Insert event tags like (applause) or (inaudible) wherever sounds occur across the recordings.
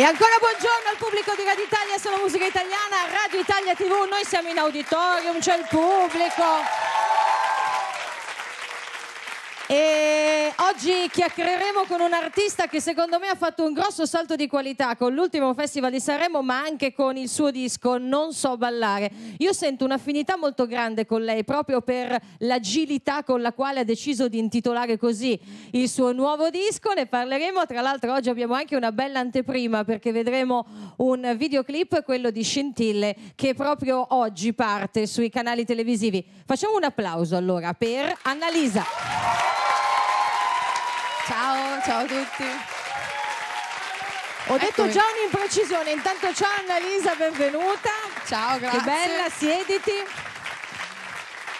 E ancora buongiorno al pubblico di Radio Italia, sono musica italiana, Radio Italia TV, noi siamo in auditorium, c'è il pubblico. E Oggi chiacchiereremo con un artista che secondo me ha fatto un grosso salto di qualità con l'ultimo Festival di Sanremo, ma anche con il suo disco Non so ballare. Io sento un'affinità molto grande con lei proprio per l'agilità con la quale ha deciso di intitolare così il suo nuovo disco. Ne parleremo. Tra l'altro oggi abbiamo anche una bella anteprima perché vedremo un videoclip, quello di Scintille, che proprio oggi parte sui canali televisivi. Facciamo un applauso allora per Annalisa. Ciao, ciao a tutti. Ho Eccomi. detto già un'imprecisione, intanto ciao Annalisa, benvenuta. Ciao, grazie. Che bella, siediti.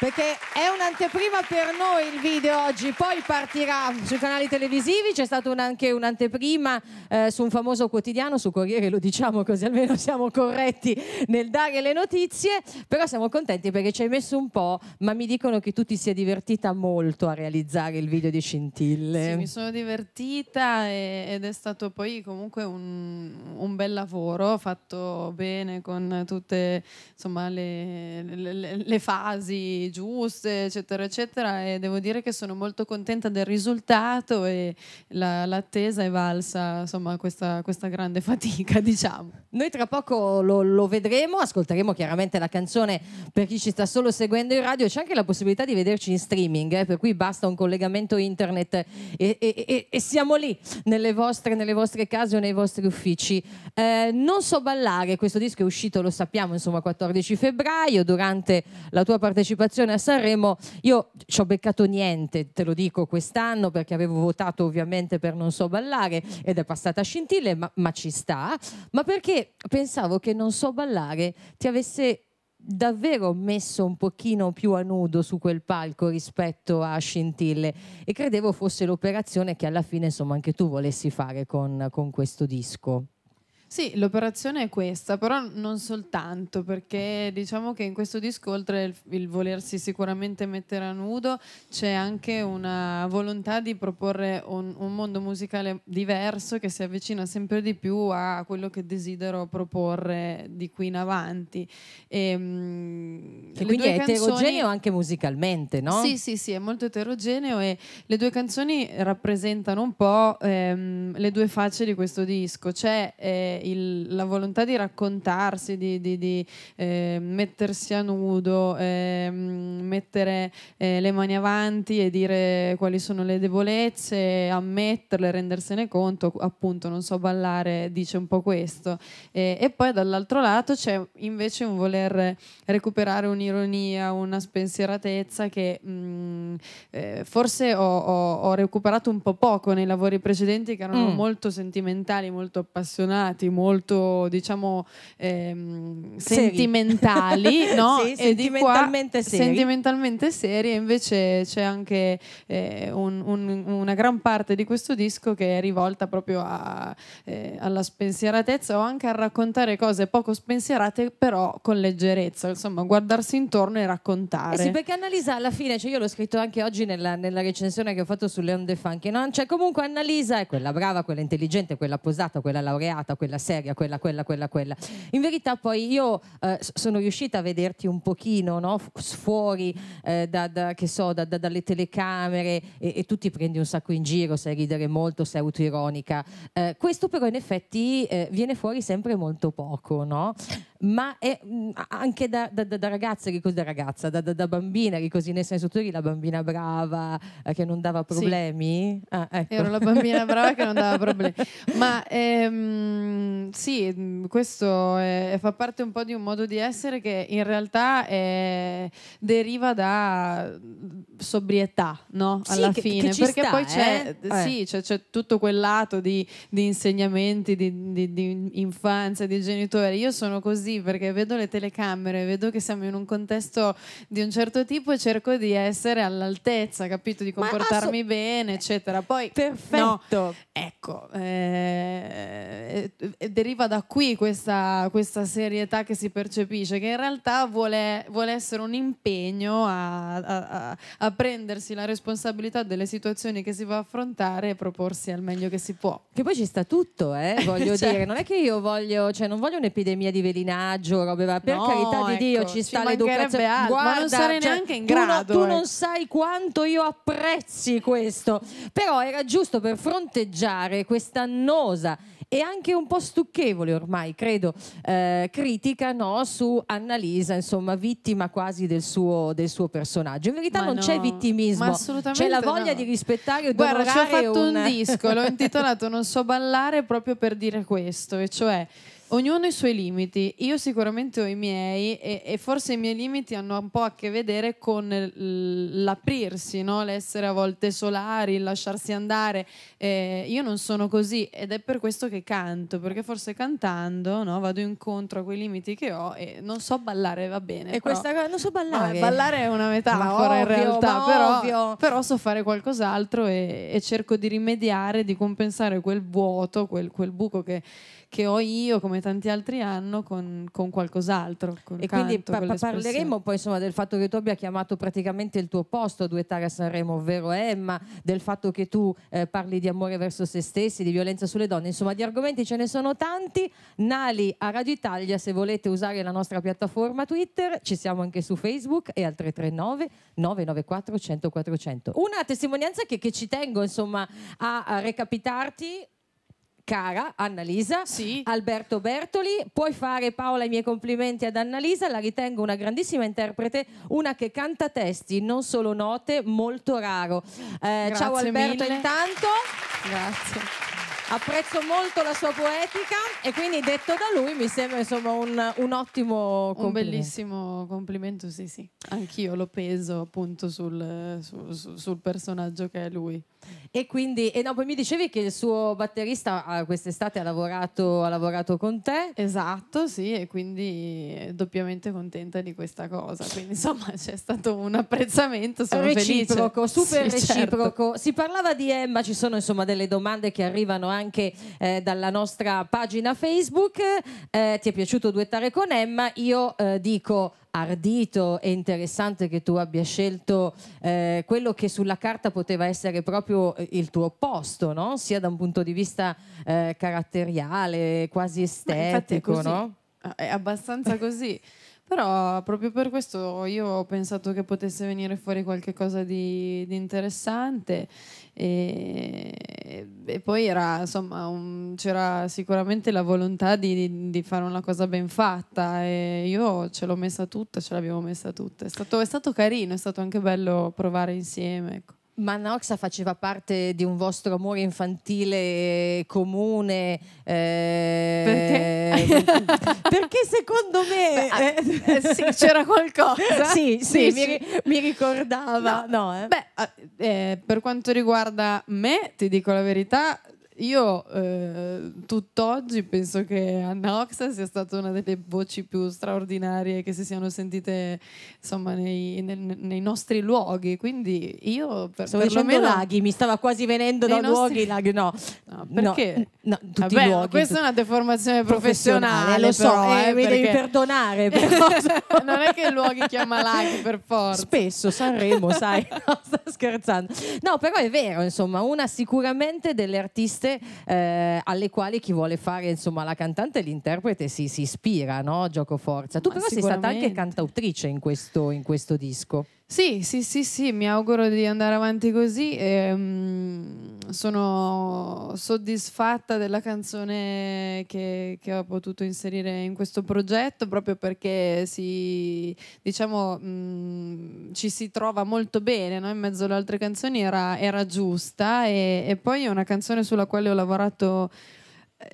Perché è un'anteprima per noi il video oggi, poi partirà sui canali televisivi, c'è stata un, anche un'anteprima eh, su un famoso quotidiano, su Corriere lo diciamo così almeno (laughs) siamo corretti nel dare le notizie, però siamo contenti perché ci hai messo un po', ma mi dicono che tu ti sia divertita molto a realizzare il video di Scintille. Sì, mi sono divertita e, ed è stato poi comunque un, un, bel lavoro fatto bene con tutte insomma, le, le, le, le fasi dosi giuste, eccetera, eccetera. E devo dire che sono molto contenta del risultato e la, l'attesa è valsa insomma, questa, questa grande fatica, (laughs) diciamo. Noi tra poco lo, lo vedremo, ascolteremo chiaramente la canzone per chi ci sta solo seguendo in radio. C'è anche la possibilità di vederci in streaming, eh, per cui basta un collegamento internet e, e, e, e siamo lì nelle vostre, nelle vostre, case o nei vostri uffici. Eh, non so ballare, questo disco è uscito, lo sappiamo, insomma, 14 febbraio durante la tua partecipazione partecipazione a Sanremo, io ci ho beccato niente, te lo dico quest'anno perché avevo votato ovviamente per Non so ballare ed è passata a scintille, ma, ma ci sta, ma perché pensavo che Non so ballare ti avesse davvero messo un pochino più a nudo su quel palco rispetto a Scintille e credevo fosse l'operazione che alla fine insomma anche tu volessi fare con, con questo disco. Sì, l'operazione è questa, però non soltanto, perché diciamo che in questo disco, oltre il, il, volersi sicuramente mettere a nudo, c'è anche una volontà di proporre un, un mondo musicale diverso che si avvicina sempre di più a quello che desidero proporre di qui in avanti. E, ehm, mh, che quindi è canzoni... eterogeneo anche musicalmente, no? Sì, sì, sì, è molto eterogeneo e le due canzoni rappresentano un po' ehm, le due facce di questo disco. C'è eh, il, la volontà di raccontarsi, di, di, di eh, mettersi a nudo, eh, mettere eh, le mani avanti e dire quali sono le debolezze, ammetterle, rendersene conto, appunto non so ballare dice un po' questo. e poi dall'altro lato c'è invece un voler recuperare un'ironia, una spensieratezza che mh, mm, eh, forse ho, ho, ho recuperato un po' poco nei lavori precedenti che erano mm. molto sentimentali, molto appassionati, molto, diciamo, ehm, sentimentali, (laughs) no? sì, e sentimentalmente, qua, seri. sentimentalmente seri. E invece c'è anche eh, un, un, una gran parte di questo disco che è rivolta proprio a, eh, alla spensieratezza o anche a raccontare cose poco spensierate, però con leggerezza. Insomma, guardarsi intorno e raccontare. Eh sì, perché Annalisa alla fine, cioè io l'ho scritto anche oggi nella, nella recensione che ho fatto su Leon De Funk, no? cioè comunque Annalisa è quella brava, quella intelligente, quella posata, quella laureata, quella era seria, quella, quella, quella, quella. In verità poi io eh, sono riuscita a vederti un pochino no? fuori eh, da, da, so, da, dalle telecamere e, e, tu ti prendi un sacco in giro, sai ridere molto, sei autoironica. Eh, questo però in effetti eh, viene fuori sempre molto poco, no? ma è, mm, anche da, da, da ragazza, da, ragazza da, da, bambina, che così nel senso tu eri la bambina brava eh, che non dava problemi. Sì. Ah, ecco. Ero la bambina brava che non dava (laughs) problemi. Ma ehm, sì, mm, questo è, fa parte un po' di un modo di essere che in realtà è, deriva da sobrietà, no? Alla sì, fine, che, che perché sta, poi c'è, eh? sì, eh. c'è, c'è, tutto quel lato di, di insegnamenti, di, di, di, infanzia, di genitori. Io sono così perché vedo le telecamere, vedo che siamo in un contesto di un certo tipo e cerco di essere all'altezza, capito? Di comportarmi asso... bene, eccetera. Poi, perfetto. No, ecco, eh, deriva da qui questa, questa, serietà che si percepisce, che in realtà vuole, vuole essere un impegno a, a, a a prendersi la responsabilità delle situazioni che si va a affrontare e proporsi al meglio che si può. Che poi ci sta tutto, eh? (laughs) voglio cioè, dire, certo. non è che io voglio, cioè non voglio un'epidemia di velinaggio, robe, va. per no, carità di ecco, Dio ci sta ci l'educazione. Altro, Guarda, ma non sarei cioè, neanche in grado. Tu, no, tu eh. non sai quanto io apprezzi questo, però era giusto per fronteggiare questa annosa e anche un po' stucchevole ormai, credo, eh, critica no, su Annalisa, insomma, vittima quasi del suo, del suo personaggio. In verità Ma non no, c'è vittimismo, c'è la voglia no. di rispettare e Guarda, ci ho fatto un, un disco, l'ho intitolato Non so ballare proprio per dire questo, e cioè Ognuno ha i suoi limiti, io sicuramente ho i miei e, e, forse i miei limiti hanno un po' a che vedere con l'aprirsi, no? l'essere a volte solari, il lasciarsi andare. Eh, io non sono così ed è per questo che canto, perché forse cantando no, vado incontro a quei limiti che ho e non so ballare, va bene. E però, questa cosa non so ballare. Ma ballare è una metafora ovvio, in realtà, però, però, so fare qualcos'altro e, e, cerco di rimediare, di compensare quel vuoto, quel, quel buco che che ho io, come tanti altri hanno, con, con qualcos'altro. Con e canto, quindi pa- pa- parleremo poi insomma, del fatto che tu abbia chiamato praticamente il tuo posto a duettare a Sanremo, ovvero Emma, del fatto che tu eh, parli di amore verso se stessi, di violenza sulle donne, insomma di argomenti ce ne sono tanti. Nali a Radio Italia, se volete usare la nostra piattaforma Twitter, ci siamo anche su Facebook e al 339 994 100 400. Una testimonianza che, che ci tengo insomma a, a recapitarti cara Annalisa, sì. Alberto Bertoli. Puoi fare Paola i miei complimenti ad Annalisa, la ritengo una grandissima interprete, una che canta testi, non solo note, molto raro. Eh, ciao Alberto mille. intanto. Grazie. Apprezzo molto la sua poetica e quindi detto da lui mi sembra insomma un, un ottimo complimento. Un bellissimo complimento, sì sì. Anch'io lo peso appunto sul, sul, sul personaggio che è lui. E quindi, e no, poi mi dicevi che il suo batterista ah, quest'estate ha lavorato, ha lavorato con te. Esatto, sì, e quindi eh, doppiamente contenta di questa cosa. Quindi insomma (laughs) c'è stato un apprezzamento, sono reciproco, felice. super sì, certo. reciproco. Certo. Si parlava di Emma, ci sono insomma delle domande che arrivano anche anche eh, dalla nostra pagina Facebook. Eh, ti è piaciuto duettare con Emma? Io eh, dico ardito e interessante che tu abbia scelto eh, quello che sulla carta poteva essere proprio eh, il tuo opposto, no? sia da un punto di vista eh, caratteriale, quasi estetico. È, no? Eh, è abbastanza così. Però proprio per questo io ho pensato che potesse venire fuori qualcosa di, di interessante e, e, poi era, insomma, un, c'era sicuramente la volontà di, di, fare una cosa ben fatta e io ce l'ho messa tutta, ce l'abbiamo messa tutta. È stato, è stato carino, è stato anche bello provare insieme. Ecco. Ma Noxa faceva parte di un vostro amore infantile comune. Eh, perché? (laughs) perché? secondo me Beh, ah, eh, eh, sì, c'era qualcosa. (laughs) Sì, sì, sì, mi, mi ricordava. No. No, eh. Beh, ah, eh, per quanto riguarda me, ti dico la verità, io eh, tutt'oggi penso che Anna Oxa sia stata una delle voci più straordinarie che si siano sentite insomma, nei, nei, nei nostri luoghi. Quindi io per, Stavo perlomeno laghi, mi stava quasi venendo da nostri... luoghi laghi, no. (laughs) no perché? No, no, tutti Vabbè, i luoghi, questa è una deformazione professionale, professionale lo so, però, eh, eh, mi perché... devi perdonare. (laughs) Però... non è che i luoghi chiama laghi per forza. Spesso Sanremo, sai, (laughs) no, sto scherzando. No, però è vero, insomma, una sicuramente delle artiste cantante eh, alle quali chi vuole fare insomma la cantante e l'interprete si, si ispira, no? Gioco forza. Tu Ma però sei stata anche cantautrice in questo, in questo disco. Sì, sì, sì, sì, mi auguro di andare avanti così. E, um, sono soddisfatta della canzone che, che, ho potuto inserire in questo progetto proprio perché si, diciamo, um, ci si trova molto bene no? in mezzo alle altre canzoni, era, era giusta e, e poi è una canzone sulla quale ho lavorato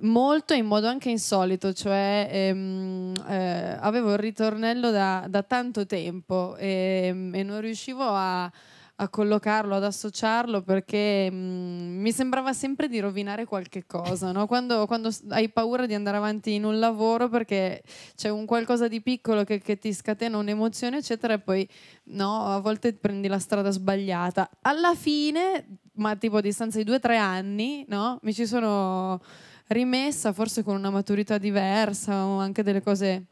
molto in modo anche insolito, cioè ehm, eh, avevo il ritornello da, da tanto tempo e, ehm, e non riuscivo a, a, collocarlo, ad associarlo perché mh, mm, mi sembrava sempre di rovinare qualche cosa, no? quando, quando, hai paura di andare avanti in un lavoro perché c'è un qualcosa di piccolo che, che ti scatena un'emozione, eccetera, e poi no, a volte prendi la strada sbagliata. Alla fine, ma tipo a distanza di due o tre anni, no? mi ci sono rimessa, forse con una maturità diversa o anche delle cose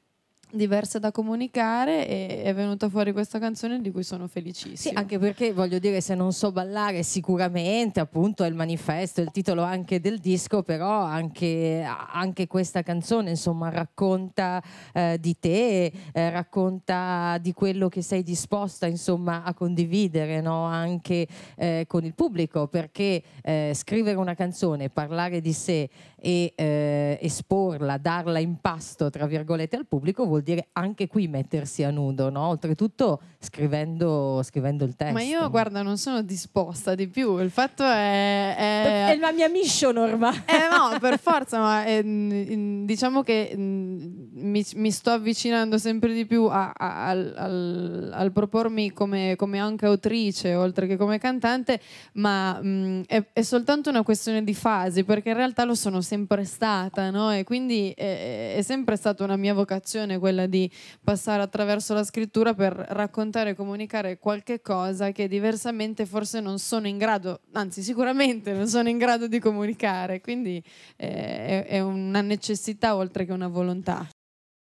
diverse da comunicare e è venuta fuori questa canzone di cui sono felicissima. Sì, anche perché voglio dire se non so ballare sicuramente appunto è il manifesto, il titolo anche del disco, però anche, anche questa canzone insomma racconta eh, di te, eh, racconta di quello che sei disposta insomma a condividere no? anche eh, con il pubblico perché eh, scrivere una canzone, parlare di sé e eh, esporla, darla in pasto, tra virgolette, al pubblico, vuol dire anche qui mettersi a nudo, no? Oltretutto scrivendo, scrivendo il testo. Ma io, guarda, non sono disposta di più. Il fatto è... È, è la mia mission ormai. Eh no, per forza, ma è, ehm, diciamo che mm, mi, mi, sto avvicinando sempre di più a, a, al, al, al, propormi come, come, anche autrice, oltre che come cantante, ma mh, mm, è, è soltanto una questione di fasi, perché in realtà lo sono sempre sempre stata, no? E quindi è, eh, è sempre stata una mia vocazione quella di passare attraverso la scrittura per raccontare e comunicare qualche cosa che diversamente forse non sono in grado, anzi sicuramente non sono in grado di comunicare, quindi eh, è, è una necessità oltre che una volontà.